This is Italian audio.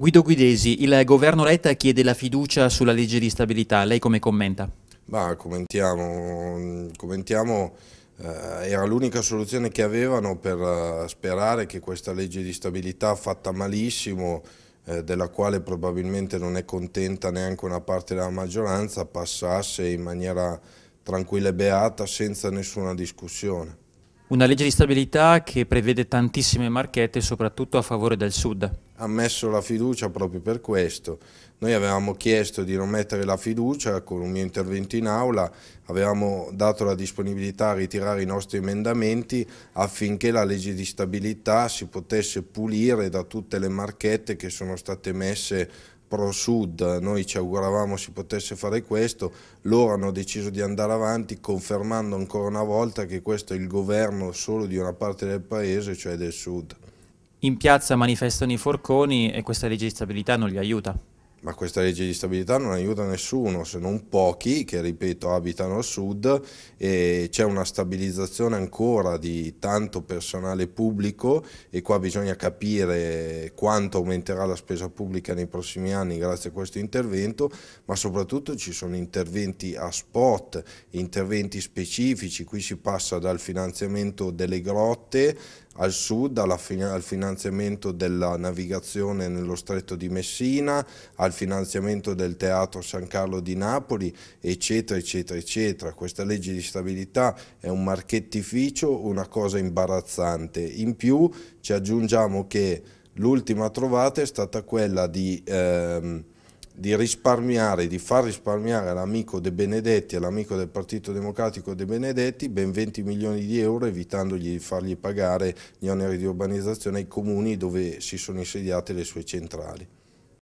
Guido Guidesi, il governo Letta chiede la fiducia sulla legge di stabilità, lei come commenta? Bah, commentiamo, commentiamo eh, era l'unica soluzione che avevano per eh, sperare che questa legge di stabilità fatta malissimo, eh, della quale probabilmente non è contenta neanche una parte della maggioranza, passasse in maniera tranquilla e beata senza nessuna discussione. Una legge di stabilità che prevede tantissime marchette soprattutto a favore del Sud ha messo la fiducia proprio per questo. Noi avevamo chiesto di non mettere la fiducia con un mio intervento in aula, avevamo dato la disponibilità a ritirare i nostri emendamenti affinché la legge di stabilità si potesse pulire da tutte le marchette che sono state messe pro sud, noi ci auguravamo si potesse fare questo, loro hanno deciso di andare avanti confermando ancora una volta che questo è il governo solo di una parte del paese, cioè del sud in piazza manifestano i forconi e questa legge di stabilità non li aiuta. Ma questa legge di stabilità non aiuta nessuno, se non pochi che, ripeto, abitano a sud e c'è una stabilizzazione ancora di tanto personale pubblico e qua bisogna capire quanto aumenterà la spesa pubblica nei prossimi anni grazie a questo intervento, ma soprattutto ci sono interventi a spot, interventi specifici, qui si passa dal finanziamento delle grotte al sud, al finanziamento della navigazione nello stretto di Messina, al finanziamento del teatro San Carlo di Napoli, eccetera, eccetera, eccetera. Questa legge di stabilità è un marchettificio, una cosa imbarazzante. In più ci aggiungiamo che l'ultima trovata è stata quella di... Ehm, di risparmiare, di far risparmiare all'amico De Benedetti, all'amico del Partito Democratico De Benedetti, ben 20 milioni di euro evitandogli di fargli pagare gli oneri di urbanizzazione ai comuni dove si sono insediate le sue centrali.